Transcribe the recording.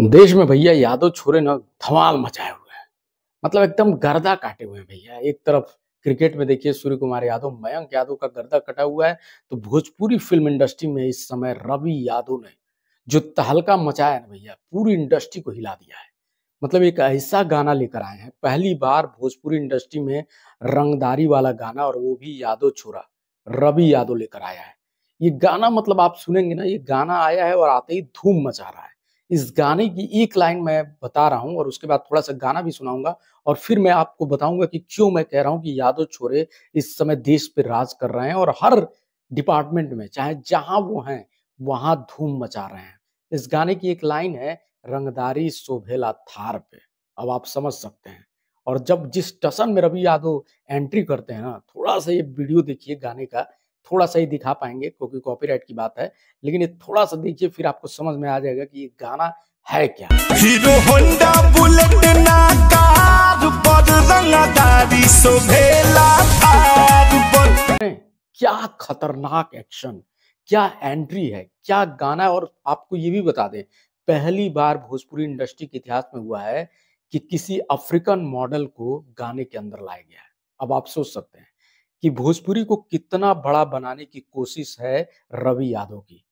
देश में भैया यादव छोरे न धमाल मचाए हुए हैं मतलब एकदम गर्दा काटे हुए हैं भैया एक तरफ क्रिकेट में देखिए सूर्य कुमार यादव मयंक यादव का गर्दा कटा हुआ है तो भोजपुरी फिल्म इंडस्ट्री में इस समय रवि यादव ने जो तहलका मचाया है भैया पूरी इंडस्ट्री को हिला दिया है मतलब एक ऐसा गाना लेकर आए हैं पहली बार भोजपुरी इंडस्ट्री में रंगदारी वाला गाना और वो भी यादव छोरा रवि यादव लेकर आया है ये गाना मतलब आप सुनेंगे ना ये गाना आया है और आते ही धूम मचा रहा है इस गाने की एक लाइन मैं बता रहा हूँ और उसके बाद थोड़ा सा गाना भी सुनाऊंगा और फिर मैं आपको बताऊंगा कि क्यों मैं कह रहा हूँ कि यादव छोरे इस समय देश पे राज कर रहे हैं और हर डिपार्टमेंट में चाहे जहां वो हैं वहां धूम मचा रहे हैं इस गाने की एक लाइन है रंगदारी शोभेला थार पे अब आप समझ सकते हैं और जब जिस टसन में रवि यादव एंट्री करते हैं ना थोड़ा सा ये वीडियो देखिए गाने का थोड़ा सा ही दिखा पाएंगे क्योंकि कॉपीराइट की बात है लेकिन ये थोड़ा सा देखिए फिर आपको समझ में आ जाएगा कि ये गाना है क्या हीरो होंडा बुलेट ना कार पर रंगदारी सोभेला क्या खतरनाक एक्शन क्या एंट्री है क्या गाना है और आपको ये भी बता दें पहली बार भोजपुरी इंडस्ट्री के इतिहास में हुआ है कि किसी अफ्रीकन मॉडल को गाने के अंदर लाया गया है अब आप सोच सकते हैं कि भोजपुरी को कितना बड़ा बनाने की कोशिश है रवि यादव की